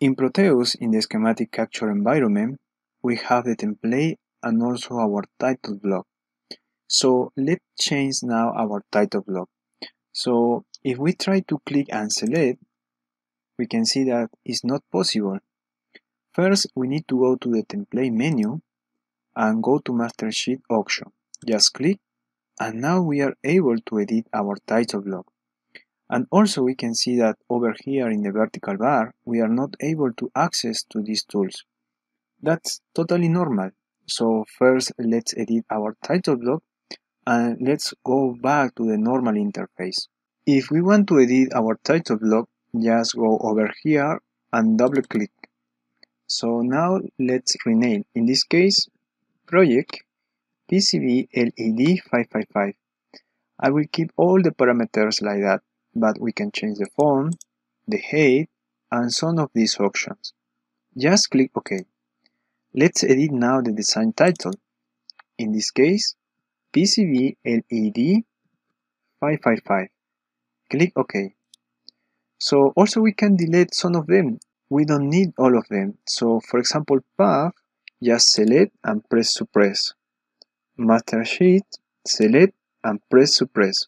In Proteus, in the schematic capture environment, we have the template and also our title block. So let's change now our title block. So if we try to click and select, we can see that it's not possible. First, we need to go to the template menu and go to master sheet option. Just click and now we are able to edit our title block. And also we can see that over here in the vertical bar, we are not able to access to these tools. That's totally normal. So first let's edit our title block and let's go back to the normal interface. If we want to edit our title block, just go over here and double click. So now let's rename, in this case, project PCB LED 555. I will keep all the parameters like that but we can change the font, the height, and some of these options. Just click OK. Let's edit now the design title. In this case, PCB LED 555. Click OK. So also we can delete some of them. We don't need all of them. So for example, path, just select and press suppress. Master sheet, select and press suppress.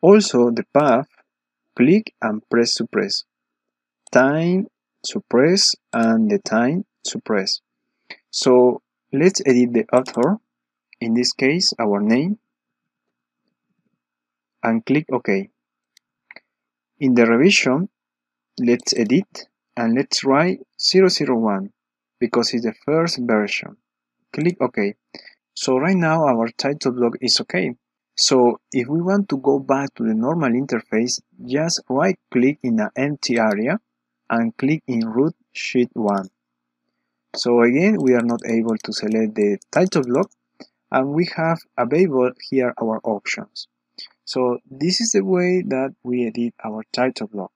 Also the path click and press suppress. Time suppress and the time suppress. So let's edit the author, in this case our name, and click OK. In the revision, let's edit and let's write 001 because it's the first version. Click OK. So right now our title block is okay. So if we want to go back to the normal interface, just right click in an empty area and click in root sheet 1. So again, we are not able to select the title block and we have available here our options. So this is the way that we edit our title block.